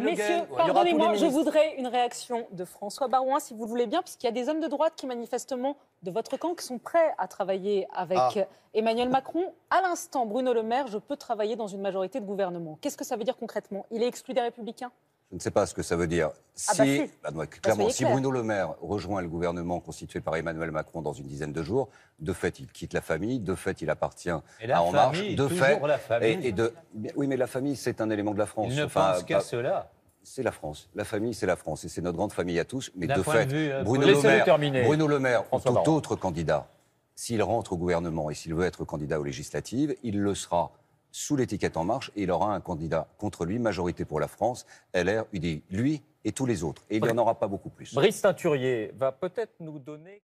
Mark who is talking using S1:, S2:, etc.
S1: Messieurs, pardonnez-moi, je voudrais
S2: une réaction de François Barouin, si vous le voulez bien, puisqu'il y a des hommes de droite qui, manifestement, de votre camp, qui sont prêts à travailler avec ah. Emmanuel Macron. À l'instant, Bruno Le Maire, je peux travailler dans une majorité de gouvernement. Qu'est-ce que ça veut dire concrètement Il est exclu des Républicains
S1: je ne sais pas ce que ça veut dire. Ah, bah, bah, bah, si, Bruno Le Maire rejoint le gouvernement constitué par Emmanuel Macron dans une dizaine de jours, de fait, il quitte la famille, de fait, il appartient à En Marche, de fait, la Et, de, oui, mais la famille, c'est un élément de la France. Il ne pense qu'à cela c'est la France. La famille, c'est la France. Et c'est notre grande famille à tous. Mais de fait, euh, Bruno, le Maire, Bruno, tout autre candidat, s'il rentre au gouvernement et s'il veut être candidat aux législatives, il le sera sous l'étiquette En Marche et il aura un candidat contre lui, majorité pour la France, LR, UDI, lui et tous les autres. Et il n'y en aura pas beaucoup plus. Brice Teinturier va peut-être nous donner...